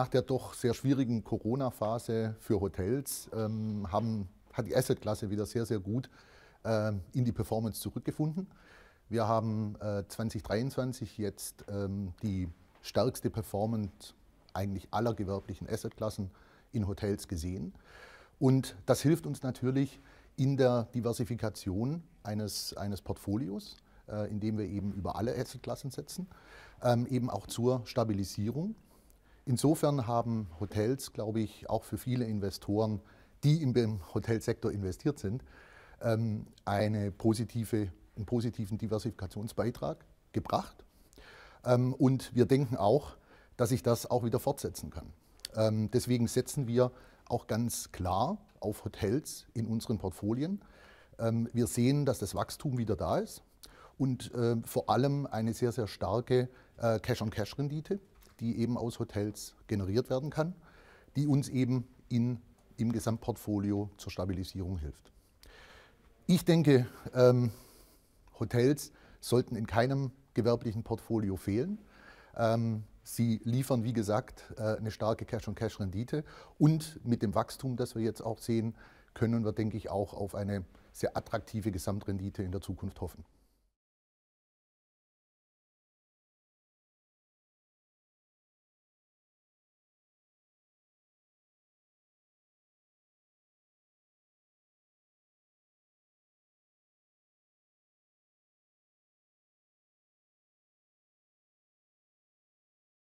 Nach der doch sehr schwierigen Corona-Phase für Hotels ähm, haben, hat die Assetklasse wieder sehr, sehr gut äh, in die Performance zurückgefunden. Wir haben äh, 2023 jetzt ähm, die stärkste Performance eigentlich aller gewerblichen Assetklassen in Hotels gesehen. Und das hilft uns natürlich in der Diversifikation eines, eines Portfolios, äh, indem wir eben über alle Assetklassen setzen, ähm, eben auch zur Stabilisierung Insofern haben Hotels, glaube ich, auch für viele Investoren, die im Hotelsektor investiert sind, ähm, eine positive, einen positiven Diversifikationsbeitrag gebracht. Ähm, und wir denken auch, dass sich das auch wieder fortsetzen kann. Ähm, deswegen setzen wir auch ganz klar auf Hotels in unseren Portfolien. Wir sehen, dass das Wachstum wieder da ist und äh, vor allem eine sehr, sehr starke äh, Cash-on-Cash-Rendite die eben aus Hotels generiert werden kann, die uns eben in, im Gesamtportfolio zur Stabilisierung hilft. Ich denke, ähm, Hotels sollten in keinem gewerblichen Portfolio fehlen. Ähm, sie liefern, wie gesagt, äh, eine starke Cash-on-Cash-Rendite und mit dem Wachstum, das wir jetzt auch sehen, können wir, denke ich, auch auf eine sehr attraktive Gesamtrendite in der Zukunft hoffen.